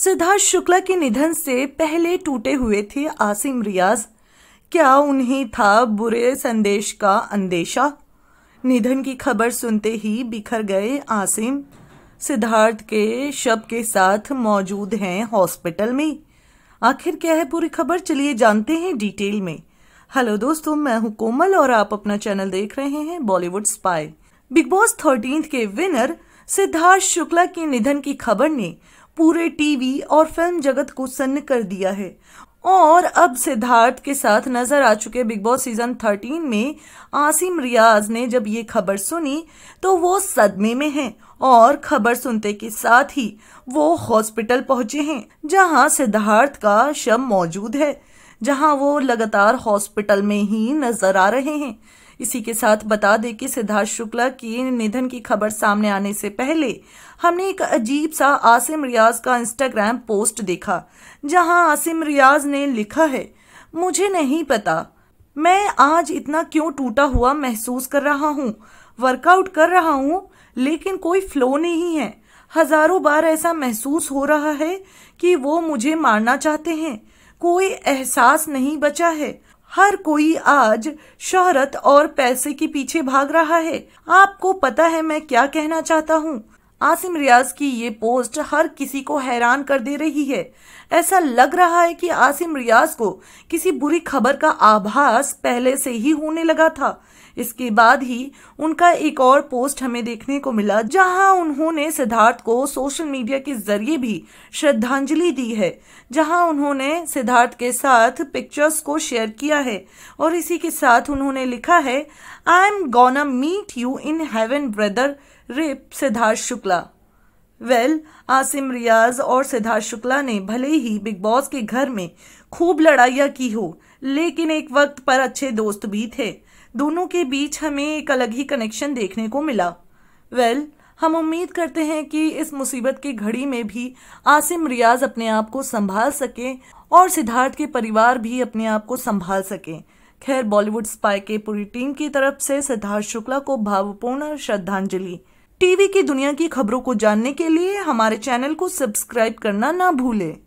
सिद्धार्थ शुक्ला के निधन से पहले टूटे हुए थे आसिम रियाज क्या उन्हें था बुरे संदेश का अंदेशा निधन की खबर सुनते ही बिखर गए आसिम सिद्धार्थ के शब के साथ मौजूद हैं हॉस्पिटल में आखिर क्या है पूरी खबर चलिए जानते हैं डिटेल में हेलो दोस्तों मैं हूं कोमल और आप अपना चैनल देख रहे हैं Bollywood spy Bigg Boss thirteen के विनर सिद्धार्थ शुक्ला के निधन की खबर ने पूरे टीवी और फिल्म जगत को सन्न कर दिया है और अब सिद्धार्थ के साथ नजर आ चुके बिग बॉस सीजन 13 में आसिम रियाज ने जब ये खबर सुनी तो वो सदमे में हैं और खबर सुनते के साथ ही वो हॉस्पिटल पहुंचे हैं जहां सिद्धार्थ का शव मौजूद है जहां वो लगातार हॉस्पिटल में ही नजर आ रहे हैं इसी के साथ बता दें कि सिद्धार्थ शुक्ला के निधन की खबर सामने आने से पहले हमने एक अजीब सा आसिम रियाज का इंस्टाग्राम पोस्ट देखा जहां आसिम रियाज ने लिखा है मुझे नहीं पता मैं आज इतना क्यों टूटा हुआ महसूस कर रहा हूँ वर्कआउट कर रहा हूँ लेकिन कोई फ्लो नहीं है हजारों बार ऐसा महसूस हो रहा है कि वो मुझे मारना चाहते हैं कोई एहसास नहीं बचा है हर कोई आज शहरत और पैसे के पीछे भाग रहा है आपको पता है मैं क्या कहना चाहता हूँ आसिम रियाज की ये पोस्ट हर किसी को हैरान कर दे रही है ऐसा लग रहा है कि आसिम रियाज को किसी बुरी खबर का आभास पहले से ही होने लगा था इसके बाद ही उनका एक और पोस्ट हमें देखने को मिला जहां उन्होंने सिद्धार्थ को सोशल मीडिया के जरिए भी श्रद्धांजलि दी है जहां उन्होंने सिद्धार्थ के साथ पिक्चर्स को शेयर किया है और इसी के साथ उन्होंने लिखा है I'm gonna meet you in heaven brother RIP Siddharth Shukla well well, Asim Riaz और सिद्धार्थ शुक्ला ने भले ही बिग बॉस के घर में खूब लड़ाइयाँ की हो लेकिन एक वक्त पर अच्छे दोस्त भी थे दोनों के बीच हमें एक अलग ही कनेक्शन देखने को मिला वेल well, हम उम्मीद करते हैं कि इस मुसीबत की घड़ी में भी आसिम रियाज अपने आप को संभाल सके और सिद्धार्थ के परिवार भी अपने आप को संभाल सके खैर बॉलीवुड स्पाई के पूरी टीम की तरफ से सिद्धार्थ शुक्ला को भावपूर्ण श्रद्धांजलि टीवी की दुनिया की खबरों को जानने के लिए हमारे चैनल को सब्सक्राइब करना ना भूलें